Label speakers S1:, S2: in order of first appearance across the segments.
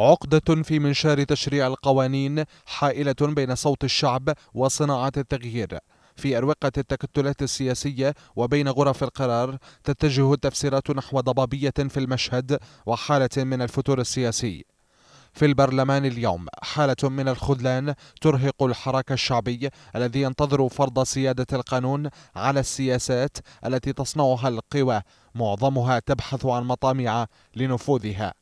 S1: عقدة في منشار تشريع القوانين حائلة بين صوت الشعب وصناعة التغيير في أروقة التكتلات السياسية وبين غرف القرار تتجه التفسيرات نحو ضبابية في المشهد وحالة من الفتور السياسي في البرلمان اليوم حالة من الخذلان ترهق الحراك الشعبي الذي ينتظر فرض سيادة القانون على السياسات التي تصنعها القوى معظمها تبحث عن مطامع لنفوذها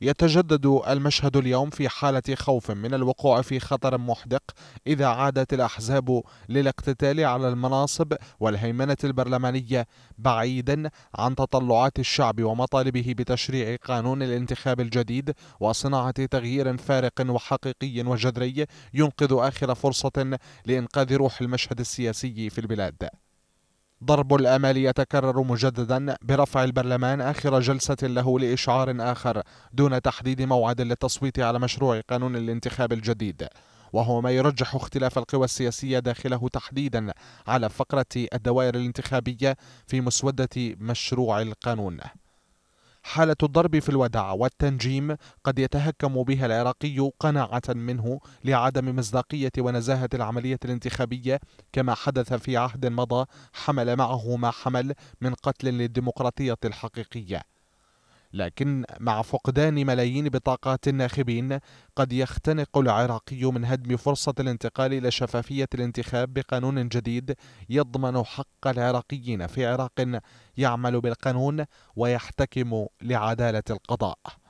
S1: يتجدد المشهد اليوم في حالة خوف من الوقوع في خطر محدق إذا عادت الأحزاب للاقتتال على المناصب والهيمنة البرلمانية بعيدا عن تطلعات الشعب ومطالبه بتشريع قانون الانتخاب الجديد وصناعة تغيير فارق وحقيقي وجذري ينقذ آخر فرصة لإنقاذ روح المشهد السياسي في البلاد ضرب الأمل يتكرر مجددا برفع البرلمان آخر جلسة له لإشعار آخر دون تحديد موعد للتصويت على مشروع قانون الانتخاب الجديد وهو ما يرجح اختلاف القوى السياسية داخله تحديدا على فقرة الدوائر الانتخابية في مسودة مشروع القانون حالة الضرب في الودع والتنجيم قد يتهكم بها العراقي قناعة منه لعدم مصداقية ونزاهة العملية الانتخابية كما حدث في عهد مضى حمل معه ما حمل من قتل للديمقراطية الحقيقية لكن مع فقدان ملايين بطاقات الناخبين قد يختنق العراقي من هدم فرصة الانتقال إلى شفافية الانتخاب بقانون جديد يضمن حق العراقيين في عراق يعمل بالقانون ويحتكم لعدالة القضاء